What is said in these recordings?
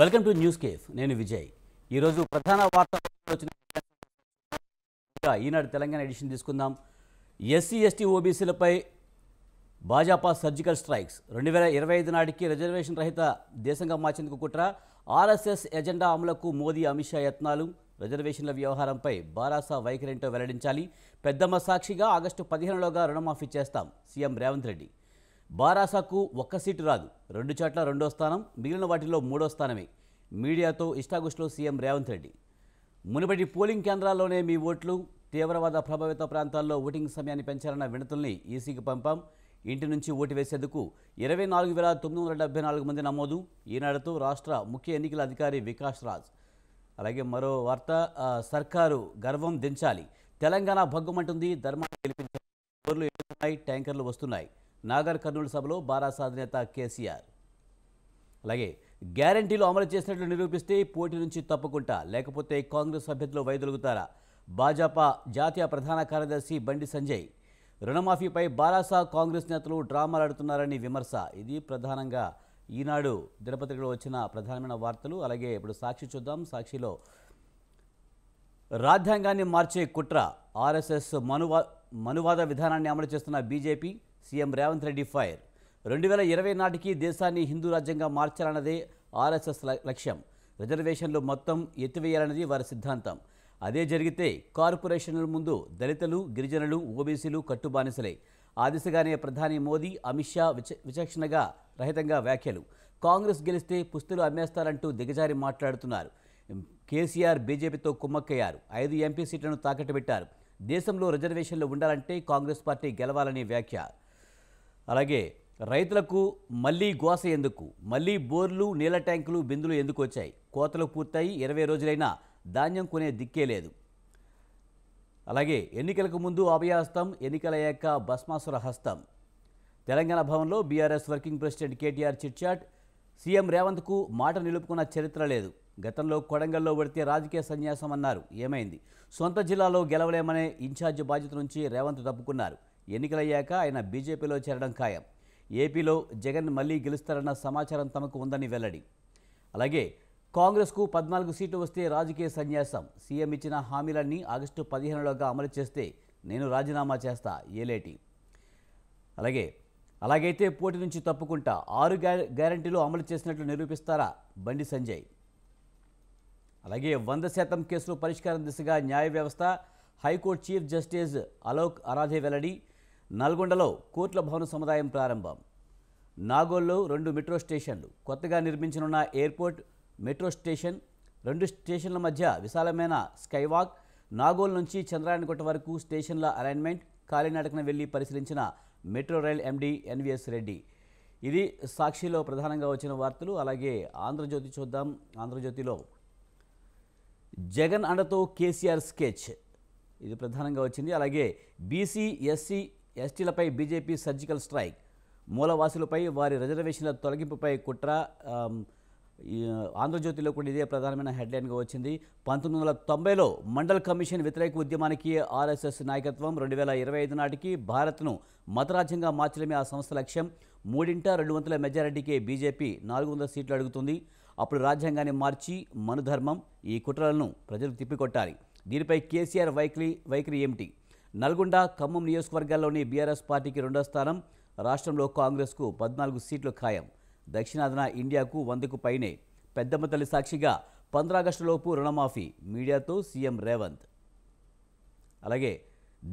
welcome to news cafe నేను విజయ్ ఈరోజు ప్రధాన వార్త ఈనాడు తెలంగాణ ఎడిషన్ తీసుకుందాం ఎస్సీ ఎస్టీ ఓబీసీలపై భాజపా సర్జికల్ స్ట్రైక్స్ రెండు వేల ఇరవై ఐదు నాటికి రిజర్వేషన్ రహిత దేశంగా మార్చేందుకు కుట్ర ఆర్ఎస్ఎస్ ఎజెండా అమలుకు మోదీ అమిత్ షా యత్నాలు రిజర్వేషన్ల వ్యవహారంపై బారాసా వైఖరింటో వెల్లడించాలి పెద్దమ్మ సాక్షిగా ఆగస్టు పదిహేనులోగా రుణమాఫీ చేస్తాం సీఎం రేవంత్ రెడ్డి బారాసాకు ఒక్క సీటు రాదు రెండు చోట్ల రెండో స్థానం మిగిలిన వాటిలో మూడో స్థానమే మీడియాతో ఇష్టాగుష్లో సీఎం రేవంత్ రెడ్డి మునుపటి పోలింగ్ కేంద్రాల్లోనే మీ ఓట్లు తీవ్రవాద ప్రభావిత ప్రాంతాల్లో ఓటింగ్ సమయాన్ని పెంచాలన్న వినతుల్ని ఈసీకి పంపాం ఇంటి నుంచి ఓటు వేసేందుకు ఇరవై నాలుగు వేల తొమ్మిది వందల డెబ్బై నాలుగు మంది నమోదు ఈనాడుతో రాష్ట్ర ముఖ్య ఎన్నికల అధికారి వికాస్ రాజ్ అలాగే మరో వార్త సర్కారు గర్వం దించాలి తెలంగాణ భగ్గుమంటుంది ధర్మాన్ని గెలిపించాలి ట్యాంకర్లు వస్తున్నాయి నాగర్ కర్నూలు సభలో బారాసాద్ అధినేత కేసీఆర్ అలాగే గ్యారంటీలు అమలు చేసినట్లు నిరూపిస్తే పోటీ నుంచి తప్పుకుంటా లేకపోతే కాంగ్రెస్ అభ్యర్థులు వైదొలుగుతారా భాజపా జాతీయ ప్రధాన కార్యదర్శి బండి సంజయ్ రుణమాఫీపై బారాసా కాంగ్రెస్ నేతలు డ్రామాలాడుతున్నారని విమర్శ ఇది ప్రధానంగా ఈనాడు దినపత్రికలో వచ్చిన ప్రధానమైన వార్తలు అలాగే ఇప్పుడు సాక్షి చూద్దాం సాక్షిలో రాజ్యాంగాన్ని మార్చే కుట్ర ఆర్ఎస్ఎస్ మనువా మనువాద విధానాన్ని అమలు చేస్తున్న BJP CM Revanth Reddy fire రెండు వేల ఇరవై నాటికి దేశాన్ని హిందూ రాజ్యంగా మార్చాలన్నదే ఆర్ఎస్ఎస్ లక్ష్యం రిజర్వేషన్లు మొత్తం ఎత్తివేయాలన్నది వారి సిద్ధాంతం అదే జరిగితే కార్పొరేషన్ల ముందు దళితులు గిరిజనులు ఓబీసీలు కట్టుబానిసలే ఆ దిశగానే ప్రధాని మోదీ అమిత్ షా విచక్షణగా రహితంగా వ్యాఖ్యలు కాంగ్రెస్ గెలిస్తే పుస్తులు అమ్మేస్తారంటూ దిగజారి మాట్లాడుతున్నారు కేసీఆర్ బీజేపీతో కుమ్మక్కయ్యారు ఐదు ఎంపీ సీట్లను తాకట్టు పెట్టారు దేశంలో రిజర్వేషన్లు ఉండాలంటే కాంగ్రెస్ పార్టీ గెలవాలని వ్యాఖ్య అలాగే రైతులకు మళ్ళీ గోస ఎందుకు మళ్ళీ బోర్లు నీళ్ల ట్యాంకులు బిందులు ఎందుకు వచ్చాయి కోతలు పూర్తయి ఇరవై రోజులైనా ధాన్యం కొనే దిక్కే లేదు అలాగే ఎన్నికలకు ముందు అభయహస్తం ఎన్నికలయ్యాక భస్మాసుర హస్తం తెలంగాణ భవన్లో BRS working president KTR chitchat CM రేవంత్కు మాట నిలుపుకున్న చరిత్ర లేదు గతంలో కొడంగల్లో పడితే రాజకీయ సన్యాసం అన్నారు ఏమైంది సొంత జిల్లాలో గెలవలేమనే ఇన్ఛార్జ్ బాధ్యత నుంచి రేవంత్ తప్పుకున్నారు ఎన్నికలయ్యాక ఆయన బీజేపీలో చేరడం ఖాయం ఏపీలో జగన్ మళ్లీ గెలుస్తారన్న సమాచారం తమకు ఉందని వెల్లడి అలాగే కాంగ్రెస్కు పద్నాలుగు సీట్లు వస్తే రాజకీయ సన్యాసం సీఎం ఇచ్చిన హామీలన్నీ ఆగస్టు పదిహేనులోగా అమలు చేస్తే నేను రాజీనామా చేస్తా ఏలేటి అలాగే అలాగైతే పోటీ నుంచి తప్పుకుంటా ఆరు గ్యారంటీలు అమలు చేసినట్లు నిరూపిస్తారా బండి సంజయ్ అలాగే వంద శాతం కేసులు పరిష్కారం దిశగా న్యాయ వ్యవస్థ high court chief justice Alok Aradhe వెల్లడి నల్గొండలో కోట్ల భవన సముదాయం ప్రారంభం నాగోల్లో రెండు మెట్రో స్టేషన్లు కొత్తగా నిర్మించనున్న ఎయిర్పోర్ట్ మెట్రో స్టేషన్ రెండు స్టేషన్ల మధ్య విశాలమైన స్కైవాక్ నాగోల్ నుంచి చంద్రాయణగుట్ట వరకు స్టేషన్ల అలైన్మెంట్ కాలినడకన వెళ్ళి పరిశీలించిన metro rail MD NVS Reddy ఇది సాక్షిలో ప్రధానంగా వచ్చిన వార్తలు అలాగే ఆంధ్రజ్యోతి చూద్దాం ఆంధ్రజ్యోతిలో జగన్ అండతో కేసీఆర్ స్కెచ్ ఇది ప్రధానంగా వచ్చింది అలాగే బీసీ ఎస్సీ ఎస్టీలపై బీజేపీ సర్జికల్ స్ట్రైక్ మూలవాసులపై వారి రిజర్వేషన్ల తొలగింపుపై కుట్ర ఆంధ్రజ్యోతిలో కూడా ఇదే ప్రధానమైన హెడ్లైన్గా వచ్చింది పంతొమ్మిది వందల తొంభైలో మండల్ కమిషన్ వ్యతిరేక ఉద్యమానికి ఆర్ఎస్ఎస్ నాయకత్వం రెండు వేల ఇరవై ఐదు నాటికి భారత్ను మతరాజ్యంగా మార్చడమే ఆ సంస్థ లక్ష్యం మూడింట రెండు వందల మెజారిటీకే బీజేపీ నాలుగు వందల సీట్లు అడుగుతుంది అప్పుడు రాజ్యాంగాన్ని మార్చి మనుధర్మం ఈ కుట్రలను ప్రజలు తిప్పికొట్టాలి దీనిపై కేసీఆర్ వైఖరి వైఖరి ఏమిటి నల్గొండ ఖమ్మం నియోజకవర్గాల్లోని బీఆర్ఎస్ పార్టీకి రెండో స్థానం రాష్ట్రంలో కాంగ్రెస్కు పద్నాలుగు సీట్లు ఖాయం దక్షిణాదిన ఇండియాకు వందకు పైనే పెద్దమ్మ తల్లి సాక్షిగా పంద్రాగస్టులోపు రుణమాఫీ మీడియాతో సీఎం రేవంత్ అలాగే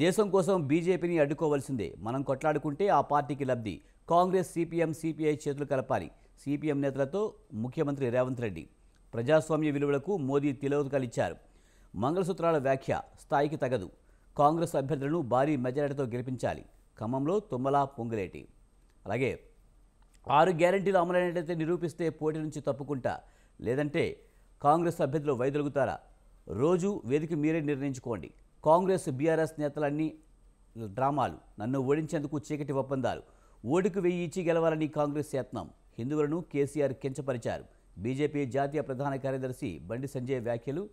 దేశం కోసం బీజేపీని అడ్డుకోవాల్సిందే మనం కొట్లాడుకుంటే ఆ పార్టీకి లబ్ధి కాంగ్రెస్ సిపిఎం సిపిఐ చేతులు కలపాలి సిపిఎం నేతలతో ముఖ్యమంత్రి రేవంత్ రెడ్డి ప్రజాస్వామ్య విలువలకు మోదీ తిలోదకాలిచ్చారు మంగళసూత్రాల వ్యాఖ్య స్థాయికి తగదు కాంగ్రెస్ అభ్యర్థులను భారీ మెజారిటీతో గెలిపించాలి ఖమ్మంలో తుమ్మల పొంగిరేటి అలాగే ఆరు గ్యారంటీలు అమలైనట్లయితే నిరూపిస్తే పోటీ నుంచి తప్పుకుంటా లేదంటే కాంగ్రెస్ అభ్యర్థులు వైదొలుగుతారా రోజు వేదిక మీరే నిర్ణయించుకోండి కాంగ్రెస్ బీఆర్ఎస్ నేతలన్నీ డ్రామాలు నన్ను ఓడించేందుకు చీకటి ఒప్పందాలు ఓటుకు వెయ్యి ఇచ్చి గెలవాలని కాంగ్రెస్ యత్నం హిందువులను కేసీఆర్ కించపరిచారు బీజేపీ జాతీయ ప్రధాన కార్యదర్శి బండి సంజయ్ వ్యాఖ్యలు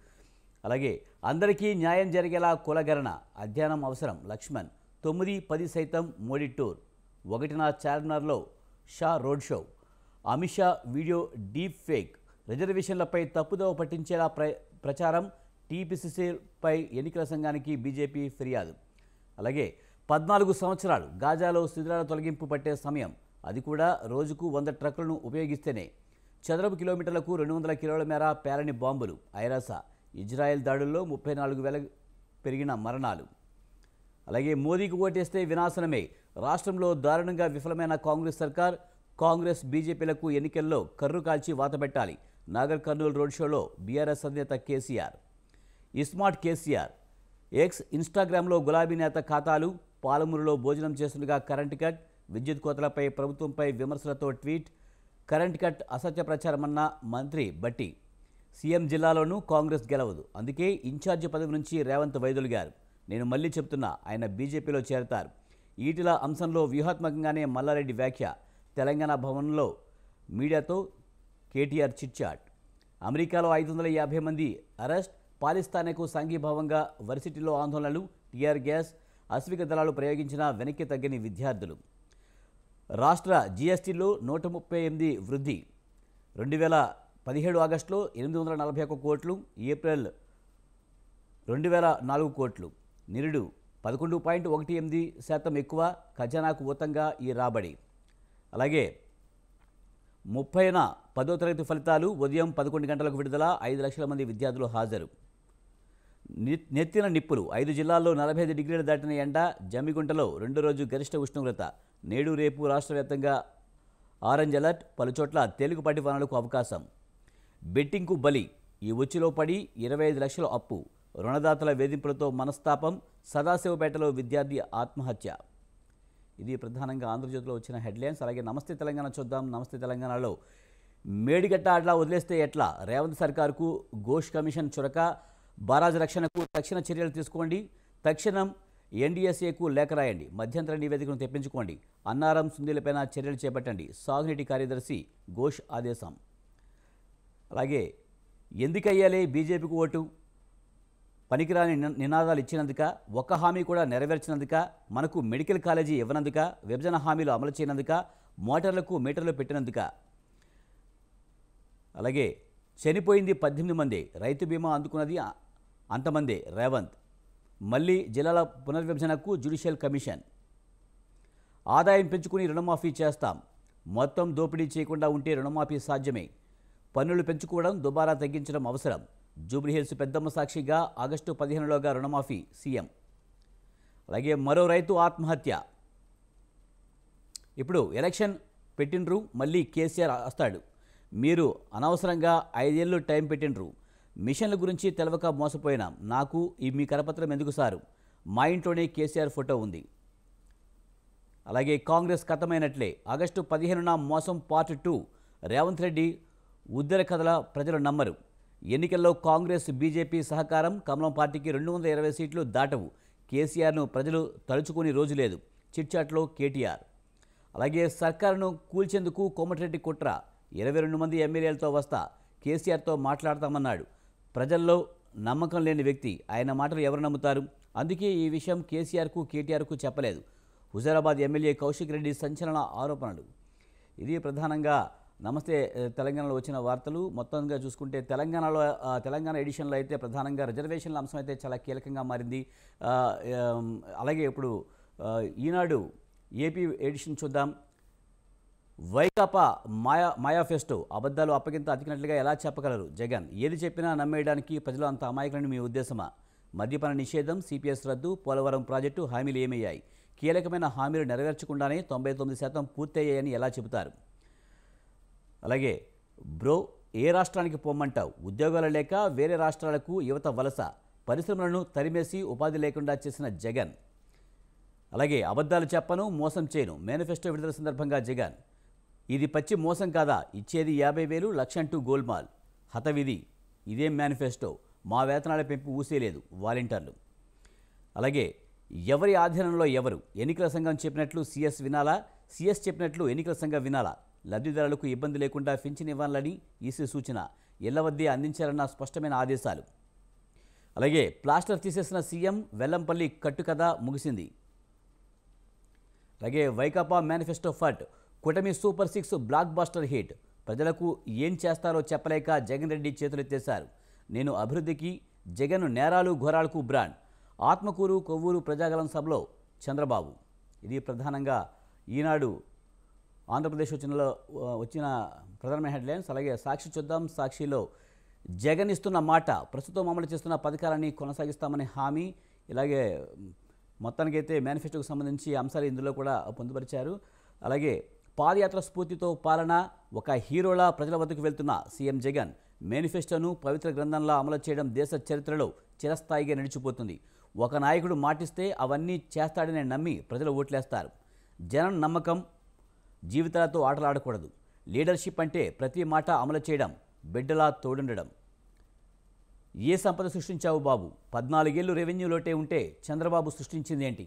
అలాగే అందరికీ న్యాయం జరిగేలా కులగరణ అధ్యయనం అవసరం లక్ష్మణ్ తొమ్మిది పది సైతం మోడీ టూర్ ఒకటిన చార్మినార్లో Shah road show Amit Shah video deep fake రిజర్వేషన్లపై తప్పుదోవ పట్టించేలా ప్ర ప్రచారం టీపీసీసీపై ఎన్నికల సంఘానికి బీజేపీ ఫిర్యాదు అలాగే పద్నాలుగు సంవత్సరాలు గాజాలో శిథిరాల తొలగింపు పట్టే సమయం అది కూడా రోజుకు వంద ట్రక్కులను ఉపయోగిస్తేనే చదరపు కిలోమీటర్లకు రెండు వందల కిలోల మేర పేలని బాంబులు ఐరాస ఇజ్రాయెల్ దాడుల్లో ముప్పై నాలుగు వేల పెరిగిన మరణాలు అలాగే మోదీకి ఓటేస్తే వినాశనమే రాష్ట్రంలో దారుణంగా విఫలమైన కాంగ్రెస్ సర్కార్ కాంగ్రెస్ బీజేపీలకు ఎన్నికల్లో కర్రు కాల్చి వాతపెట్టాలి నాగర్ కర్నూలు రోడ్ షోలో బీఆర్ఎస్ అధినేత కేసీఆర్ ఇస్మార్ట్ కేసీఆర్ ఎక్స్ ఇన్స్టాగ్రామ్లో గులాబీ నేత ఖాతాలు పాలమూరులో భోజనం చేస్తుండగా కరెంట్ కట్ విద్యుత్ కోతలపై ప్రభుత్వంపై విమర్శలతో ట్వీట్ కరెంట్ కట్ అసత్య ప్రచారమన్న మంత్రి బట్టి సీఎం జిల్లాలోనూ కాంగ్రెస్ గెలవదు అందుకే ఇన్ఛార్జ్ పదవి నుంచి రేవంత్ వైదొలిగారు నేను మళ్ళీ చెప్తున్నా ఆయన బీజేపీలో చేరతారు ఈటిల అంశంలో వ్యూహాత్మకంగానే మల్లారెడ్డి వ్యాఖ్య తెలంగాణ భవన్లో మీడియాతో కేటీఆర్ చిట్చాట్ అమెరికాలో ఐదు వందల యాభై మంది అరెస్ట్ పాలిస్తాన్కు సంఘీభావంగా వర్సిటీలో ఆందోళనలు టీఆర్ గ్యాస్ అశ్విక దళాలు ప్రయోగించిన వెనక్కి తగ్గని విద్యార్థులు రాష్ట్ర జీఎస్టీలో నూట ముప్పై ఎనిమిది వృద్ధి రెండు వేల పదిహేడు ఆగస్టులో ఎనిమిది వందల నలభై ఒక్క కోట్లు ఏప్రిల్ రెండు వేల నాలుగు కోట్లు నిరుడు పదకొండు పాయింట్ ఒకటి ఎనిమిది శాతం ఎక్కువ ఖజానాకు ఊతంగా ఈ రాబడి అలాగే ముప్పైన పదో తరగతి ఫలితాలు ఉదయం పదకొండు గంటలకు విడుదల ఐదు లక్షల మంది విద్యార్థులు హాజరు నెత్తిన నిప్పులు ఐదు జిల్లాల్లో నలభై ఐదు డిగ్రీలు దాటిన ఎండ జమ్మిగుంటలో రెండో రోజు గరిష్ట ఉష్ణోగ్రత నేడు రేపు రాష్ట్ర వ్యాప్తంగా ఆరెంజ్ అలర్ట్ పలుచోట్ల తేలికపాటి వానలకు అవకాశం బెట్టింగ్కు బలి ఈ ఉచ్చిలో పడి ఇరవై ఐదు లక్షల అప్పు రుణదాతల వేధింపులతో మనస్తాపం సదాశివపేటలో విద్యార్థి ఆత్మహత్య ఇది ప్రధానంగా ఆంధ్రజ్యోతిలో వచ్చిన హెడ్లైన్స్ అలాగే నమస్తే తెలంగాణ చూద్దాం నమస్తే తెలంగాణలో మేడిగట్ట అట్లా వదిలేస్తే ఎట్లా రేవంత్ సర్కార్కు ఘోష్ కమిషన్ చురక బారాజ్ రక్షణకు తక్షణ చర్యలు తీసుకోండి తక్షణం ఎన్డీఎస్ఏకు లేఖ రాయండి మధ్యంతర నివేదికను తెప్పించుకోండి అన్నారం సుందీలపైన చర్యలు చేపట్టండి సాగునీటి కార్యదర్శి ఘోష్ ఆదేశం అలాగే ఎందుకయ్యాలి బీజేపీకి ఓటు పనికిరాని నినాదాలు ఇచ్చినందుక ఒక్క హామీ కూడా నెరవేర్చినందుక మనకు మెడికల్ కాలేజీ ఇవ్వనందుక విభజన హామీలు అమలు చేయనందుక మోటార్లకు మీటర్లు పెట్టినందుక అలాగే చనిపోయింది పద్దెనిమిది మంది రైతు బీమా అందుకున్నది అంతమంది రేవంత్ మళ్ళీ జిల్లాల పునర్విభజనకు జ్యుడిషియల్ కమిషన్ ఆదాయం పెంచుకుని రుణమాఫీ చేస్తాం మొత్తం దోపిడీ చేయకుండా ఉంటే రుణమాఫీ సాధ్యమే పన్నులు పెంచుకోవడం దుబారా తగ్గించడం అవసరం జూబ్లీహిల్స్ పెద్దమ్మ సాక్షిగా ఆగస్టు పదిహేనులోగా రుణమాఫీ సీఎం అలాగే మరో రైతు ఆత్మహత్య ఇప్పుడు ఎలక్షన్ పెట్టినరు మళ్ళీ కేసీఆర్ వస్తాడు మీరు అనవసరంగా ఐదేళ్ళు టైం పెట్టినరు మిషన్ల గురించి తెలవక మోసపోయినాం నాకు ఈ మీ కరపత్రం ఎందుకు సారు మా ఇంట్లోనే కేసీఆర్ ఫోటో ఉంది అలాగే కాంగ్రెస్ కథమైనట్లే ఆగస్టు పదిహేనున మోసం పార్ట్ టూ రేవంత్ రెడ్డి ఉద్దర కథల ప్రజలు నమ్మరు ఎన్నికల్లో కాంగ్రెస్ బీజేపీ సహకారం కమలం పార్టీకి రెండు వందల ఇరవై సీట్లు దాటవు కేసీఆర్ను ప్రజలు తలుచుకుని రోజు లేదు చిట్చాట్లో కేటీఆర్ అలాగే సర్కారును కూల్చేందుకు కోమటిరెడ్డి కుట్ర ఇరవై రెండు మంది ఎమ్మెల్యేలతో వస్తా కేసీఆర్తో మాట్లాడతామన్నాడు ప్రజల్లో నమ్మకం లేని వ్యక్తి ఆయన మాటలు ఎవరు నమ్ముతారు అందుకే ఈ విషయం కేసీఆర్కు కేటీఆర్కు చెప్పలేదు హుజారాబాద్ ఎమ్మెల్యే కౌశిక్ రెడ్డి సంచలన ఆరోపణలు ఇది ప్రధానంగా నమస్తే తెలంగాణలో వచ్చిన వార్తలు మొత్తంగా చూసుకుంటే తెలంగాణలో తెలంగాణ ఎడిషన్లో అయితే ప్రధానంగా రిజర్వేషన్ల అంశం అయితే చాలా కీలకంగా మారింది అలాగే ఇప్పుడు ఈనాడు ఏపీ ఎడిషన్ చూద్దాం వైకాపా మాయా మాయాఫెస్టో అబద్ధాలు అప్పగింత అతికినట్లుగా ఎలా చెప్పగలరు జగన్ ఏది చెప్పినా నమ్మేయడానికి ప్రజలు అంత అమాయకులని మీ ఉద్దేశమా మద్యపాన నిషేధం సిపిఎస్ రద్దు పోలవరం ప్రాజెక్టు హామీలు ఏమయ్యాయి కీలకమైన హామీలు నెరవేర్చకుండానే తొంభై తొమ్మిది శాతం పూర్తయ్యాయని ఎలా చెబుతారు అలాగే బ్రో ఏ రాష్ట్రానికి పోమంటావు ఉద్యోగాలు లేక వేరే రాష్ట్రాలకు యువత వలస పరిశ్రమలను తరిమేసి ఉపాధి లేకుండా చేసిన జగన్ అలాగే అబద్ధాలు చెప్పను మోసం చేయను మేనిఫెస్టో విడుదల సందర్భంగా జగన్ ఇది పచ్చి మోసం కాదా ఇచ్చేది యాభై వేలు లక్షంటూ గోల్మాల్ హతవిధి ఇదేం మేనిఫెస్టో మా వేతనాల పెంపు ఊసేయలేదు వాలంటీర్లు అలాగే ఎవరి ఆధీనంలో ఎవరు ఎన్నికల సంఘం చెప్పినట్లు సిఎస్ వినాలా సీఎస్ చెప్పినట్లు ఎన్నికల సంఘం వినాలా లబ్ధిదారులకు ఇబ్బంది లేకుండా పింఛన్ ఇవ్వాలని ఈసీ సూచన ఇళ్ల వద్దే అందించాలన్న స్పష్టమైన ఆదేశాలు అలాగే ప్లాస్టర్ తీసేసిన సీఎం వెల్లంపల్లి కట్టుకథ ముగిసింది అలాగే వైకాపా మేనిఫెస్టో ఫట్ కూటమి super six blockbuster hit ప్రజలకు ఏం చేస్తారో చెప్పలేక జగన్ రెడ్డి చేతులెత్తేశారు నేను అభివృద్ధికి జగన్ నేరాలు ఘోరాలకు బ్రాండ్ ఆత్మకూరు కొవ్వూరు ప్రజాగలం సభలో చంద్రబాబు ఇది ప్రధానంగా ఈనాడు ఆంధ్రప్రదేశ్ వచ్చిన వచ్చిన ప్రధానమైన హెడ్లైన్స్ అలాగే సాక్షి చూద్దాం సాక్షిలో జగన్ ఇస్తున్న మాట ప్రస్తుతం అమలు చేస్తున్న పథకాలని కొనసాగిస్తామనే హామీ ఇలాగే మొత్తానికైతే మేనిఫెస్టోకి సంబంధించి అంశాలు ఇందులో కూడా పొందుపరిచారు అలాగే పాదయాత్ర స్ఫూర్తితో పాలన ఒక హీరోలా ప్రజల వద్దకు వెళ్తున్న సీఎం జగన్ మేనిఫెస్టోను పవిత్ర గ్రంథంలో అమలు చేయడం దేశ చరిత్రలో చిరస్థాయిగా నిలిచిపోతుంది ఒక నాయకుడు మాటిస్తే అవన్నీ చేస్తాడని నమ్మి ప్రజలు ఓట్లేస్తారు జనం నమ్మకం జీవితాలతో ఆటలాడకూడదు లీడర్షిప్ అంటే ప్రతి మాట అమలు చేయడం బిడ్డలా తోడుండడం ఏ సంపద సృష్టించావు బాబు పద్నాలుగేళ్లు లోటే ఉంటే చంద్రబాబు సృష్టించింది ఏంటి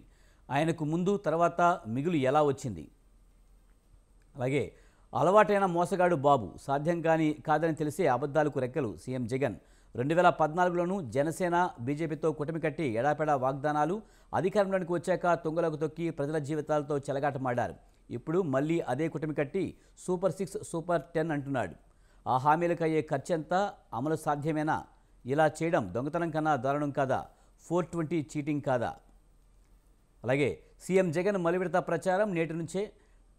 ఆయనకు ముందు తర్వాత మిగులు ఎలా వచ్చింది అలాగే అలవాటైన మోసగాడు బాబు సాధ్యం కాని కాదని తెలిసే అబద్ధాలకు రెక్కలు సీఎం జగన్ రెండు వేల పద్నాలుగులోనూ జనసేన బీజేపీతో కూటమి కట్టి ఎడాపెడా వాగ్దానాలు అధికారంలోనికి వచ్చాక తుంగలకు తొక్కి ప్రజల జీవితాలతో చెలగాటమాడారు ఇప్పుడు మళ్ళీ అదే కుటుంబ కట్టి సూపర్ సిక్స్ సూపర్ టెన్ అంటున్నాడు ఆ హామీలకు అయ్యే ఖర్చంతా అమలు సాధ్యమేనా ఇలా చేయడం దొంగతనం కన్నా దారుణం కాదా ఫోర్ ట్వంటీ చీటింగ్ కాదా అలాగే సీఎం జగన్ మలివిడత ప్రచారం నేటి నుంచే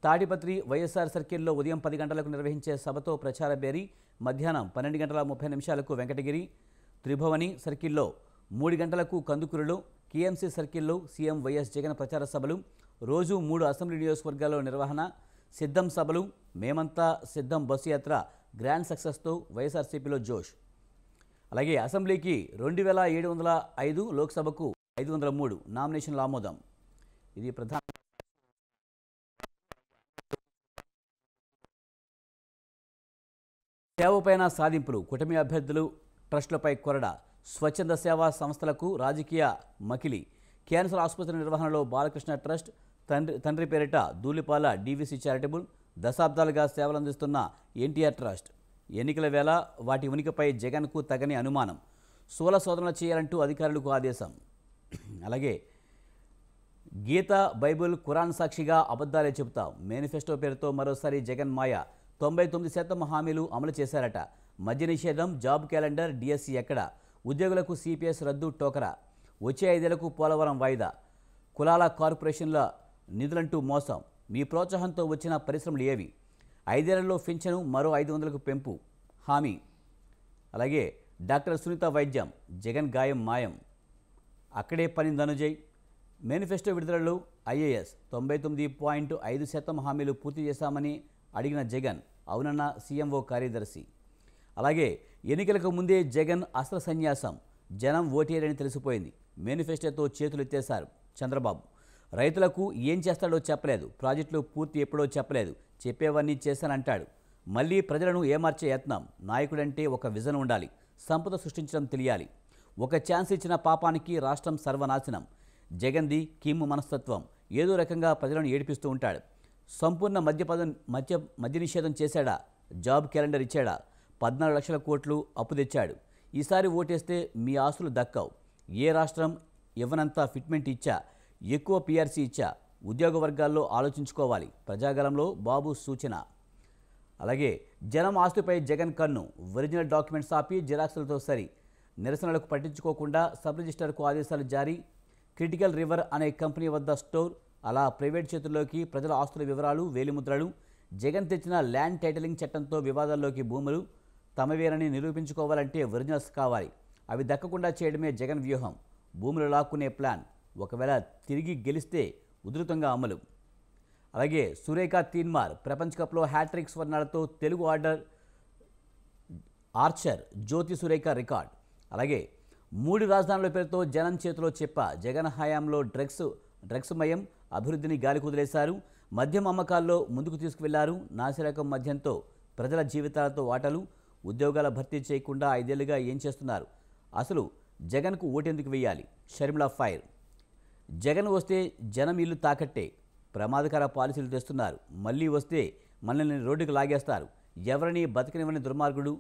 తాడిపత్రి వైఎస్ఆర్ సర్కిల్లో ఉదయం పది గంటలకు నిర్వహించే సభతో ప్రచార బేరీ మధ్యాహ్నం పన్నెండు గంటల ముప్పై నిమిషాలకు వెంకటగిరి త్రిభువని సర్కిల్లో మూడు గంటలకు కందుకూరులో కేఎంసీ సర్కిల్లో సీఎం వైఎస్ జగన్ ప్రచార సభలు రోజు మూడు అసెంబ్లీ నియోజకవర్గాల్లో నిర్వహణ సిద్ధం సభలు మేమంతా సిద్ధం బస్సు యాత్ర గ్రాండ్ సక్సెస్తో వైఎస్ఆర్సీపీలో జోష్ అలాగే అసెంబ్లీకి రెండు వేల ఏడు వందల ఐదు లోక్సభకు ఐదు వందల మూడు నామినేషన్లు ఆమోదం ఇది ప్రధాన సేవపైన సాధింపులు కూటమి అభ్యర్థులు ట్రస్టులపై కొరడ స్వచ్ఛంద సేవా సంస్థలకు రాజకీయ మకిలి క్యాన్సర్ ఆసుపత్రి నిర్వహణలో బాలకృష్ణ ట్రస్ట్ తండ్రి తండ్రి పేరిట ధూళిపాల డీవీసీ చారిటబుల్ దశాబ్దాలుగా సేవలు అందిస్తున్న ఎన్టీఆర్ ట్రస్ట్ ఎన్నికల వేళ వాటి ఉనికిపై జగన్కు తగని అనుమానం సూల శోధనలు చేయాలంటూ అధికారులకు ఆదేశం అలాగే గీత బైబుల్ ఖురాన్ సాక్షిగా అబద్ధాలే చెబుతాం మేనిఫెస్టో పేరుతో మరోసారి జగన్ మాయ తొంభై తొమ్మిది శాతం హామీలు అమలు చేశారట మద్య నిషేధం జాబ్ క్యాలెండర్ డిఎస్సి ఎక్కడ ఉద్యోగులకు సిపిఎస్ రద్దు టోకరా వచ్చే ఐదేళ్లకు పోలవరం వాయిదా కులాల కార్పొరేషన్ల నిధులంటూ మోసం మీ ప్రోత్సాహంతో వచ్చిన పరిశ్రమలు ఏవి ఐదేళ్లలో పింఛను మరో ఐదు వందలకు పెంపు హామీ అలాగే డాక్టర్ సునీత వైద్యం జగన్ గాయం మాయం అక్కడే పని ధనుజయ్ మేనిఫెస్టో విడుదలలో ఐఏఎస్ తొంభై తొమ్మిది పాయింట్ ఐదు శాతం హామీలు పూర్తి చేశామని అడిగిన జగన్ అవునన్న సీఎంఓ కార్యదర్శి అలాగే ఎన్నికలకు ముందే జగన్ అస్త్ర సన్యాసం జనం ఓటేరని తెలిసిపోయింది మేనిఫెస్టోతో ఎత్తేశారు చంద్రబాబు రైతులకు ఏం చేస్తాడో చెప్పలేదు ప్రాజెక్టులు పూర్తి ఎప్పుడో చెప్పలేదు చెప్పేవన్నీ చేశానంటాడు మళ్ళీ ప్రజలను ఏమార్చే యత్నం నాయకుడంటే ఒక విజన్ ఉండాలి సంపద సృష్టించడం తెలియాలి ఒక ఛాన్స్ ఇచ్చిన పాపానికి రాష్ట్రం సర్వనాశనం జగంది కిమ్ము మనస్తత్వం ఏదో రకంగా ప్రజలను ఏడిపిస్తూ ఉంటాడు సంపూర్ణ మద్యపద మద్య మద్య నిషేధం చేశాడా జాబ్ క్యాలెండర్ ఇచ్చాడా పద్నాలుగు లక్షల కోట్లు అప్పు తెచ్చాడు ఈసారి ఓటేస్తే మీ ఆస్తులు దక్కవు ఏ రాష్ట్రం ఇవ్వనంత ఫిట్మెంట్ ఇచ్చా ఎక్కువ పీఆర్సీ ఇచ్చా ఉద్యోగ వర్గాల్లో ఆలోచించుకోవాలి ప్రజాగలంలో బాబు సూచన అలాగే జనం ఆస్తిపై జగన్ కన్ను ఒరిజినల్ డాక్యుమెంట్స్ ఆపి జిరాక్సులతో సరి నిరసనలకు పట్టించుకోకుండా సబ్ రిజిస్టర్కు ఆదేశాలు జారీ క్రిటికల్ రివర్ అనే కంపెనీ వద్ద స్టోర్ అలా ప్రైవేట్ చేతుల్లోకి ప్రజల ఆస్తుల వివరాలు వేలిముద్రలు జగన్ తెచ్చిన ల్యాండ్ టైటిలింగ్ చట్టంతో వివాదాల్లోకి భూములు తమవేరని నిరూపించుకోవాలంటే ఒరిజినల్స్ కావాలి అవి దక్కకుండా చేయడమే జగన్ వ్యూహం భూములు లాక్కునే ప్లాన్ ఒకవేళ తిరిగి గెలిస్తే ఉధృతంగా అమలు అలాగే సురేఖ తీన్మార్ ప్రపంచ కప్లో హ్యాట్రిక్ స్వర్ణాలతో తెలుగు ఆర్డర్ ఆర్చర్ జ్యోతి సురేఖ రికార్డ్ అలాగే మూడు రాజధానుల పేరుతో జనం చేతిలో చెప్ప జగన్ హయాంలో డ్రగ్స్ డ్రగ్స్ మయం అభివృద్ధిని గాలి కుదిలేశారు మద్యం అమ్మకాల్లో ముందుకు తీసుకువెళ్లారు నాసిరకం మద్యంతో ప్రజల జీవితాలతో వాటలు ఉద్యోగాల భర్తీ చేయకుండా ఐదేళ్లుగా ఏం చేస్తున్నారు అసలు జగన్కు ఓటెందుకు వెయ్యాలి షర్మిలా ఫైర్ జగన్ వస్తే జనం ఇల్లు తాకట్టే ప్రమాదకర పాలసీలు తెస్తున్నారు మళ్ళీ వస్తే మనల్ని రోడ్డుకు లాగేస్తారు ఎవరిని బతకనివ్వని దుర్మార్గుడు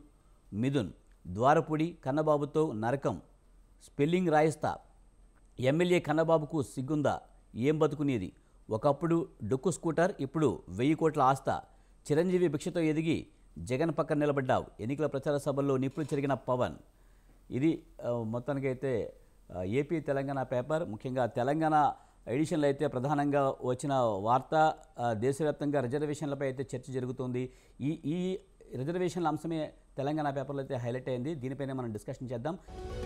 మిథున్ ద్వారపూడి కన్నబాబుతో నరకం స్పెల్లింగ్ రాయిస్తా ఎమ్మెల్యే కన్నబాబుకు సిగ్గుందా ఏం బతుకునేది ఒకప్పుడు డొక్కు స్కూటర్ ఇప్పుడు వెయ్యి కోట్ల ఆస్త చిరంజీవి భిక్షతో ఎదిగి జగన్ పక్కన నిలబడ్డావు ఎన్నికల ప్రచార సభల్లో నిప్పులు జరిగిన పవన్ ఇది మొత్తానికైతే ఏపీ తెలంగాణ పేపర్ ముఖ్యంగా తెలంగాణ ఎడిషన్లో అయితే ప్రధానంగా వచ్చిన వార్త దేశవ్యాప్తంగా రిజర్వేషన్లపై అయితే చర్చ జరుగుతుంది ఈ ఈ రిజర్వేషన్ల అంశమే తెలంగాణ పేపర్లో అయితే హైలైట్ అయింది దీనిపైన మనం డిస్కషన్ చేద్దాం